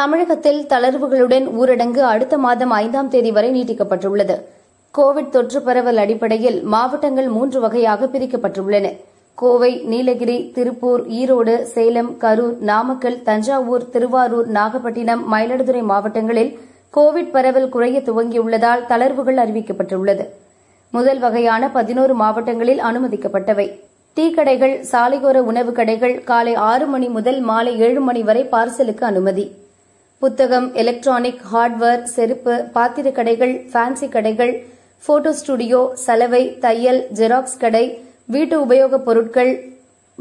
தமிழகத்தில் தளர்வுகளுடன் ஊரடங்கு அடுத்த மாதம் ஐந்தாம் தேதி வரை நீட்டிக்கப்பட்டுள்ளது கோவிட் தொற்று பரவல் அடிப்படையில் மாவட்டங்கள் மூன்று வகையாக பிரிக்கப்பட்டுள்ளன கோவை நீலகிரி திருப்பூர் ஈரோடு சேலம் கரூர் நாமக்கல் தஞ்சாவூர் திருவாரூர் நாகப்பட்டினம் மயிலாடுதுறை மாவட்டங்களில் கோவிட் பரவல் குறைய துவங்கியுள்ளதால் தளர்வுகள் அறிவிக்கப்பட்டுள்ளது முதல் வகையான பதினோரு மாவட்டங்களில் அனுமதிக்கப்பட்டவை டீ கடைகள் சாலையோர உணவு கடைகள் காலை ஆறு மணி முதல் மாலை ஏழு மணி வரை பார்சலுக்கு அனுமதி புத்தகம் எலக்ட்ரானிக் ஹார்ட்வேர் செருப்பு பாத்திர கடைகள் ஃபேன்சி கடைகள் போட்டோ ஸ்டுடியோ சலவை தையல் ஜெராக்ஸ் கடை வீட்டு உபயோகப் பொருட்கள்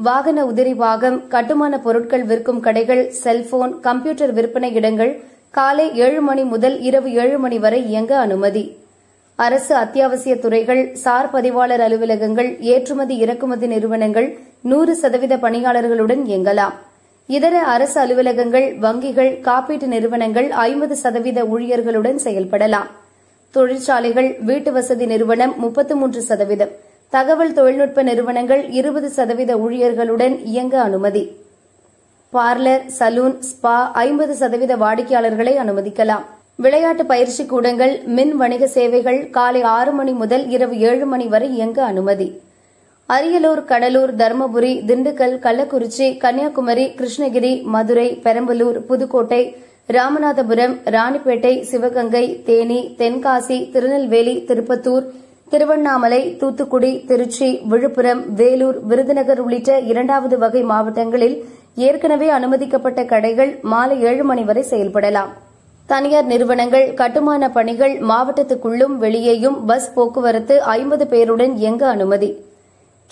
வாகன உதிரி பாகம் கட்டுமான பொருட்கள் விற்கும் கடைகள் செல்போன் கம்ப்யூட்டர் விற்பனை இடங்கள் காலை ஏழு மணி முதல் இரவு ஏழு மணி வரை இயங்க அனுமதி அரசு அத்தியாவசிய துறைகள் சார் பதிவாளர் அலுவலகங்கள் ஏற்றுமதி இறக்குமதி நிறுவனங்கள் நூறு சதவீத பணியாளர்களுடன் இயங்கலாம் இதர அரசு அலுவலகங்கள் வங்கிகள் காப்பீட்டு நிறுவனங்கள் ஐம்பது சதவீத ஊழியர்களுடன் செயல்படலாம் தொழிற்சாலைகள் வீட்டு வசதி நிறுவனம் முப்பத்து மூன்று சதவீதம் தகவல் தொழில்நுட்ப நிறுவனங்கள் இருபது சதவீத ஊழியர்களுடன் இயங்க அனுமதி பார்லர் சலூன் ஸ்பா ஐம்பது சதவீத வாடிக்கையாளர்களை அனுமதிக்கலாம் விளையாட்டு பயிற்சி கூடங்கள் மின் வணிக சேவைகள் காலை ஆறு மணி முதல் இரவு ஏழு மணி வரை இயங்க அனுமதி அரியலூர் கடலூர் தருமபுரி திண்டுக்கல் கள்ளக்குறிச்சி கன்னியாகுமரி கிருஷ்ணகிரி மதுரை பெரம்பலூர் புதுக்கோட்டை ராமநாதபுரம் ராணிப்பேட்டை சிவகங்கை தேனி தென்காசி திருநெல்வேலி திருப்பத்தூர் திருவண்ணாமலை தூத்துக்குடி திருச்சி விழுப்புரம் வேலூர் விருதுநகர் உள்ளிட்ட இரண்டாவது வகை மாவட்டங்களில் ஏற்கனவே அனுமதிக்கப்பட்ட கடைகள் மாலை ஏழு மணி வரை செயல்படலாம் தனியார் நிறுவனங்கள் கட்டுமான பணிகள் மாவட்டத்துக்குள்ளும் வெளியேயும் பஸ் போக்குவரத்து ஐம்பது பேருடன் இயங்க அனுமதி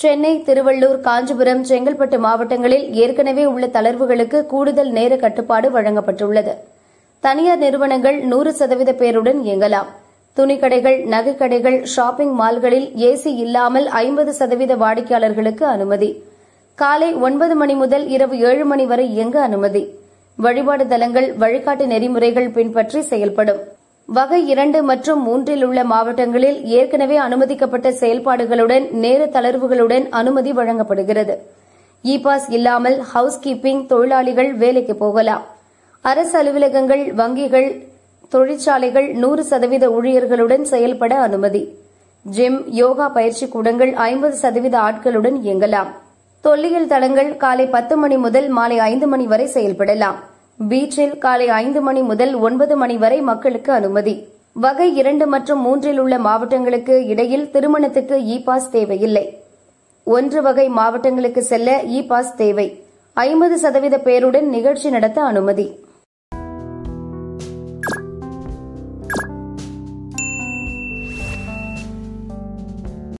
சென்னை திருவள்ளூர் காஞ்சிபுரம் செங்கல்பட்டு மாவட்டங்களில் ஏற்கனவே உள்ள தளர்வுகளுக்கு கூடுதல் நேர கட்டுப்பாடு வழங்கப்பட்டுள்ளது தனியார் நிறுவனங்கள் நூறு சதவீத பேருடன் இயங்கலாம் துணிக்கடைகள் நகைக்கடைகள் ஷாப்பிங் மால்களில் ஏசி இல்லாமல் ஐம்பது சதவீத வாடிக்கையாளர்களுக்கு அனுமதி காலை ஒன்பது மணி முதல் இரவு ஏழு மணி வரை இயங்க அனுமதி வழிபாடு தலங்கள் வழிகாட்டு நெறிமுறைகள் பின்பற்றி செயல்படும் வகை இரண்டு மற்றும் மூன்றில் உள்ள மாவட்டங்களில் ஏற்கனவே அனுமதிக்கப்பட்ட செயல்பாடுகளுடன் நேர தளர்வுகளுடன் அனுமதி வழங்கப்படுகிறது இ பாஸ் இல்லாமல் ஹவுஸ் கீப்பிங் தொழிலாளிகள் வேலைக்கு போகலாம் அரசு அலுவலகங்கள் வங்கிகள் தொழிற்சாலைகள் நூறு சதவீத ஊழியர்களுடன் செயல்பட அனுமதி ஜிம் யோகா பயிற்சி கூடங்கள் ஐம்பது சதவீத ஆட்களுடன் இயங்கலாம் தொல்லியல் தளங்கள் காலை பத்து மணி முதல் மாலை ஐந்து மணி வரை செயல்படலாம் பீச்சில் காலை ஐந்து மணி முதல் ஒன்பது மணி வரை மக்களுக்கு அனுமதி வகை இரண்டு மற்றும் மூன்றில் உள்ள மாவட்டங்களுக்கு இடையில் திருமணத்துக்கு இ பாஸ் தேவையில்லை ஒன்று வகை மாவட்டங்களுக்கு செல்ல இ பாஸ் தேவை ஐம்பது சதவீத பேருடன் நிகழ்ச்சி நடத்த அனுமதி